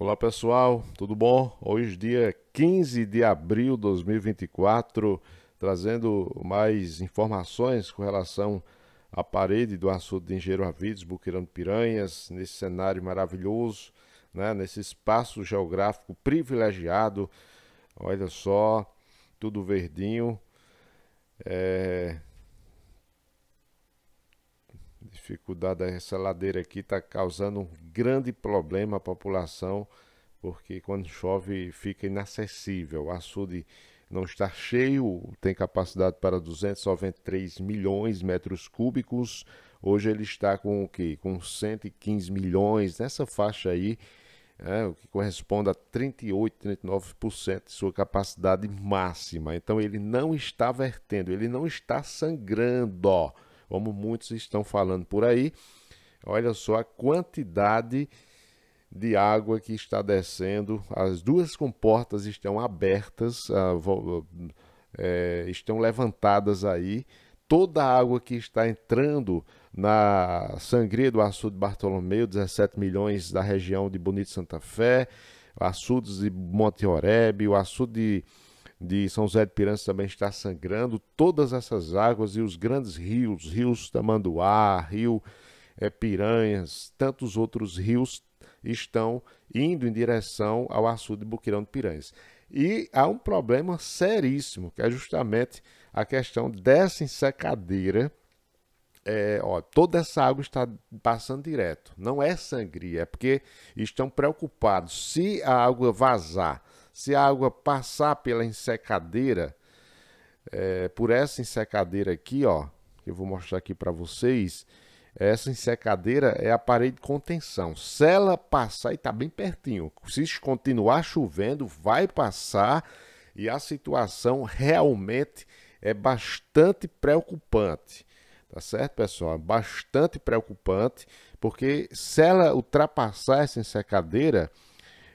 Olá pessoal, tudo bom? Hoje, dia 15 de abril de 2024, trazendo mais informações com relação à parede do açude de Engenheiro Avides, Buqueirão Piranhas, nesse cenário maravilhoso, né? nesse espaço geográfico privilegiado. Olha só, tudo verdinho. É, Dificuldade essa ladeira aqui está causando um grande problema à população, porque quando chove fica inacessível. O açude não está cheio, tem capacidade para 293 milhões de metros cúbicos. Hoje ele está com o quê? Com 115 milhões, nessa faixa aí, é, o que corresponde a 38, 39% de sua capacidade máxima. Então ele não está vertendo, ele não está sangrando como muitos estão falando por aí. Olha só a quantidade de água que está descendo. As duas comportas estão abertas, ah, eh, estão levantadas aí. Toda a água que está entrando na sangria do açude Bartolomeu, 17 milhões da região de Bonito Santa Fé, açudes de Monte Oreb, o açude de de São José de Piranhas também está sangrando. Todas essas águas e os grandes rios, rios Tamanduá, rio é, Piranhas, tantos outros rios estão indo em direção ao açude de Buquirão de Piranhas. E há um problema seríssimo, que é justamente a questão dessa ensecadeira. É, ó, toda essa água está passando direto. Não é sangria, é porque estão preocupados. Se a água vazar se a água passar pela ensecadeira, é, por essa ensecadeira aqui, ó, que eu vou mostrar aqui para vocês, essa ensecadeira é a parede de contenção. Se ela passar, e está bem pertinho, se continuar chovendo, vai passar e a situação realmente é bastante preocupante. Tá certo, pessoal? É bastante preocupante, porque se ela ultrapassar essa ensecadeira,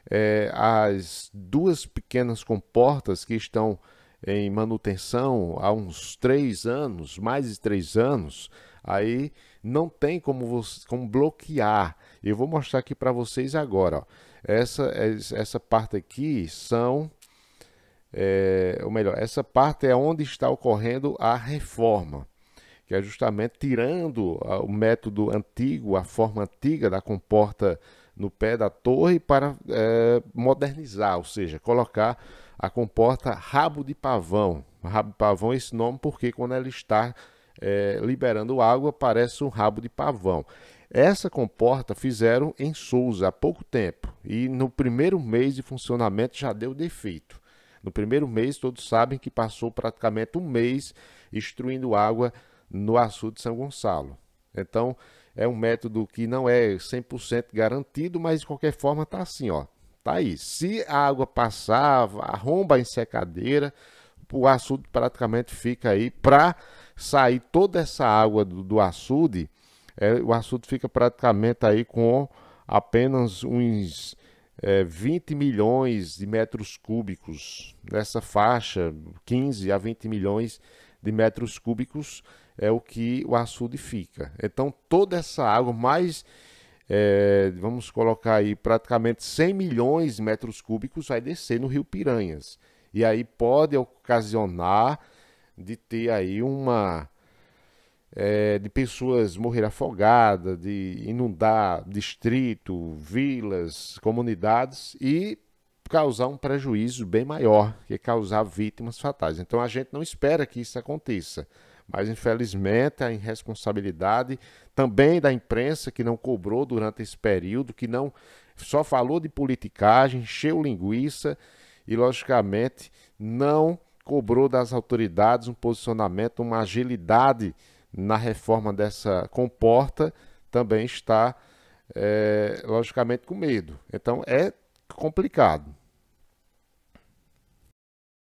é, as duas pequenas comportas que estão em manutenção há uns três anos, mais de três anos, aí não tem como, você, como bloquear. Eu vou mostrar aqui para vocês agora. Ó. Essa, essa parte aqui são, é, ou melhor, essa parte é onde está ocorrendo a reforma que é justamente tirando o método antigo, a forma antiga da comporta no pé da torre para é, modernizar, ou seja, colocar a comporta rabo de pavão. Rabo de pavão é esse nome porque quando ela está é, liberando água parece um rabo de pavão. Essa comporta fizeram em Souza há pouco tempo e no primeiro mês de funcionamento já deu defeito. No primeiro mês, todos sabem que passou praticamente um mês extruindo água no açude de São Gonçalo. Então, é um método que não é 100% garantido, mas de qualquer forma tá assim, ó. Tá aí. Se a água passava, arromba em secadeira, o açude praticamente fica aí para sair toda essa água do, do açude, é, o açude fica praticamente aí com apenas uns é, 20 milhões de metros cúbicos nessa faixa, 15 a 20 milhões de metros cúbicos é o que o açude fica. Então toda essa água, mais é, vamos colocar aí praticamente 100 milhões de metros cúbicos vai descer no Rio Piranhas. E aí pode ocasionar de ter aí uma. É, de pessoas morrer afogadas, de inundar distrito, vilas, comunidades e causar um prejuízo bem maior, que causar vítimas fatais. Então a gente não espera que isso aconteça. Mas infelizmente a irresponsabilidade também da imprensa que não cobrou durante esse período, que não só falou de politicagem, encheu linguiça e logicamente não cobrou das autoridades um posicionamento, uma agilidade na reforma dessa comporta, também está é, logicamente com medo. Então é complicado.